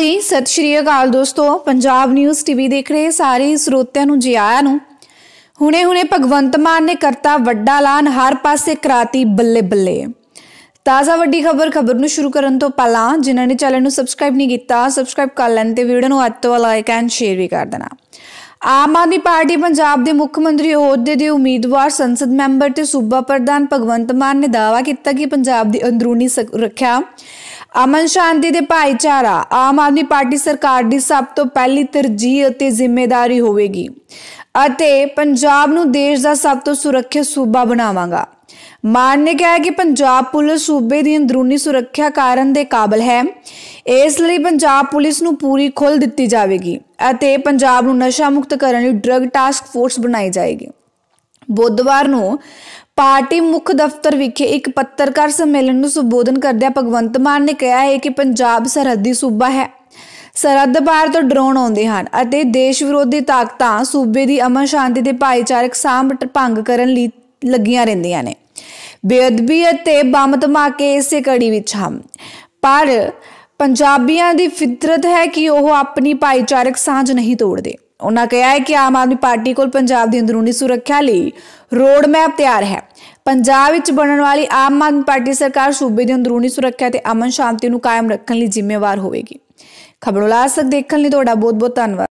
ਜੀ ਸਤਿ ਸ਼੍ਰੀ ਅਕਾਲ ਦੋਸਤੋ ਪੰਜਾਬ ਨਿਊਜ਼ ਟੀਵੀ ਦੇਖ ਰਹੇ ਸਾਰੇ ਸਰੋਤਿਆਂ ਨੂੰ ਜੀ ਆਇਆਂ ਨੂੰ ਹੁਣੇ-ਹੁਣੇ ਭਗਵੰਤ ਮਾਨ ਨੇ ਕਰਤਾ ਵੱਡਾ ਐਲਾਨ ਹਰ ਪਾਸੇ ਕਰਾਤੀ ਬੱਲੇ-ਬੱਲੇ ਤਾਜ਼ਾ ਵੱਡੀ ਖਬਰ ਖਬਰ ਨੂੰ ਸ਼ੁਰੂ ਕਰਨ ਤੋਂ ਪਹਿਲਾਂ ਜਿਨ੍ਹਾਂ ਨੇ ਚੈਨਲ ਨੂੰ ਸਬਸਕ੍ਰਾਈਬ ਨਹੀਂ ਕੀਤਾ ਸਬਸਕ੍ਰਾਈਬ ਕਰ ਲੈਣ ਤੇ ਵੀਡੀਓ ਨੂੰ ਅੱਜ ਤੋਂ ਲਾਈਕ ਐਂਡ ਸ਼ੇਅਰ ਵੀ ਕਰ ਦੇਣਾ ਆਮ ਆਦਮੀ ਪਾਰਟੀ ਪੰਜਾਬ ਦੇ ਮੁੱਖ ਮੰਤਰੀ ਅਹੁਦੇ ਦੇ ਉਮੀਦਵਾਰ ਸੰਸਦ ਮੈਂਬਰ ਤੇ ਸੂਬਾ ਪ੍ਰਧਾਨ ਭਗਵੰਤ ਮਾਨ ਨੇ ਦਾਅਵਾ ਕੀਤਾ ਕਿ ਪੰਜਾਬ ਦੀ ਅੰਦਰੂਨੀ ਸੁਰੱਖਿਆ ਅਮਨ ਸ਼ਾਂਤੀ ਦੇ ਭਾਈਚਾਰਾ ਆਮ ਆਦਮੀ ਪਾਰਟੀ ਸਰਕਾਰ ਦੀ ਸਭ ਤੋਂ ਪਹਿਲੀ ਤਰਜੀਹ ਅਤੇ ਜ਼ਿੰਮੇਵਾਰੀ ਹੋਵੇਗੀ ਅਤੇ ਪੰਜਾਬ ਨੂੰ ਦੇਸ਼ ਦਾ ਸਭ ਤੋਂ ਸੁਰੱਖਿਅਤ ਸੂਬਾ ਬਣਾਵਾਂਗਾ ਮਾਨ ਨੇ ਕਿਹਾ ਕਿ ਪੰਜਾਬ ਪੁਲਿਸ ਸੂਬੇ ਦੀ ਅੰਦਰੂਨੀ ਸੁਰੱਖਿਆ ਕਾਰਨ ਦੇ ਕਾਬਲ ਹੈ ਇਸ ਲਈ ਪੰਜਾਬ ਪੁਲਿਸ ਨੂੰ ਪੂਰੀ ਖੁੱਲ ਦਿੱਤੀ ਜਾਵੇਗੀ ਅਤੇ ਪੰਜਾਬ ਨੂੰ ਨਸ਼ਾ ਮੁਕਤ ਕਰਨ ਲਈ ਡਰਗ ਟਾਸਕ ਫੋਰਸ ਬਣਾਈ ਜਾਏਗੀ ਬੁੱਧਵਾਰ ਨੂੰ ਪਾਰਟੀ ਮੁੱਖ ਦਫ਼ਤਰ ਵਿਖੇ ਇੱਕ ਪੱਤਰਕਾਰ ਸੰਮੇਲਨ ਨੂੰ ਸੰਬੋਧਨ ਕਰਦਿਆਂ ਭਗਵੰਤ ਮਾਨ ਨੇ ਕਿਹਾ ਹੈ ਕਿ ਪੰਜਾਬ ਸਰਹੱਦੀ ਸੂਬਾ ਹੈ ਸਰਹੱਦ ਪਾਰ ਤੋਂ ਡਰੋਨ ਆਉਂਦੇ ਹਨ ਅਤੇ ਦੇਸ਼ ਵਿਰੋਧੀ ਤਾਕਤਾਂ ਸੂਬੇ ਦੀ ਅਮਨ ਸ਼ਾਂਤੀ ਤੇ ਭਾਈਚਾਰਕ ਸਾਂਭ ਭੰਗ ਕਰਨ ਲਈ ਲੱਗੀਆਂ ਰਹਿੰਦੀਆਂ ਨੇ ਬੇਅਦਬੀ ਅਤੇ ਬੰਮ ਧਮਾਕੇ ਇਸੇ ਕੜੀ ਵਿੱਚ ਹਨ ਪਰ ਪੰਜਾਬੀਆਂ ਦੀ ਫਿਤਰਤ ਹੈ ਕਿ ਉਹ ਆਪਣੀ ਭਾਈਚਾਰਕ ਸਾਂਝ ਨਹੀਂ ਤੋੜਦੇ ਉਹਨਾਂ ਕਿਹਾ ਹੈ ਕਿ ਆਮ ਆਦਮੀ ਪਾਰਟੀ ਕੋਲ ਪੰਜਾਬ ਦੀ ਅੰਦਰੂਨੀ ਸੁਰੱਖਿਆ ਲਈ ਰੋਡ ਮੈਪ ਤਿਆਰ ਹੈ ਪੰਜਾਬ ਵਿੱਚ ਬਣਨ ਵਾਲੀ ਆਮ ਆਦਮੀ ਪਾਰਟੀ ਸਰਕਾਰ ਸੂਬੇ ਦੀ ਅੰਦਰੂਨੀ ਸੁਰੱਖਿਆ ਤੇ ਅਮਨ ਸ਼ਾਂਤੀ ਨੂੰ ਕਾਇਮ ਰੱਖਣ ਲਈ ਜ਼ਿੰਮੇਵਾਰ ਹੋਵੇਗੀ ਲਾਸਕ ਦੇਖਣ ਲਈ ਤੁਹਾਡਾ ਬਹੁਤ ਬਹੁਤ ਧੰਨਵਾਦ